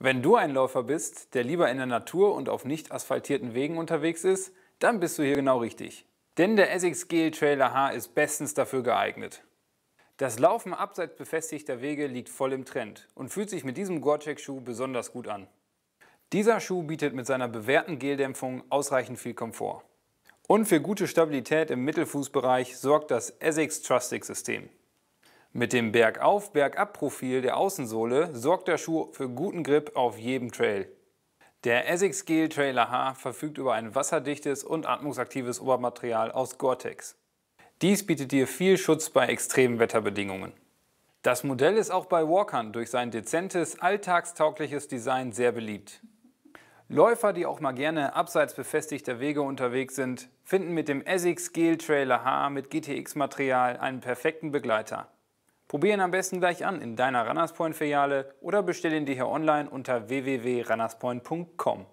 Wenn du ein Läufer bist, der lieber in der Natur und auf nicht asphaltierten Wegen unterwegs ist, dann bist du hier genau richtig. Denn der Essex Gel Trailer H ist bestens dafür geeignet. Das Laufen abseits befestigter Wege liegt voll im Trend und fühlt sich mit diesem Gore-Tex-Schuh besonders gut an. Dieser Schuh bietet mit seiner bewährten Geldämpfung ausreichend viel Komfort. Und für gute Stabilität im Mittelfußbereich sorgt das Essex Trustic System. Mit dem Bergauf-Bergab-Profil der Außensohle sorgt der Schuh für guten Grip auf jedem Trail. Der Essex Gel Trailer H verfügt über ein wasserdichtes und atmungsaktives Obermaterial aus Gore-Tex. Dies bietet dir viel Schutz bei extremen Wetterbedingungen. Das Modell ist auch bei Walkern durch sein dezentes, alltagstaugliches Design sehr beliebt. Läufer, die auch mal gerne abseits befestigter Wege unterwegs sind, finden mit dem Essex Gel Trailer H mit GTX-Material einen perfekten Begleiter. Probier ihn am besten gleich an in deiner Runners Point Filiale oder bestell ihn dir hier online unter www.runnerspoint.com.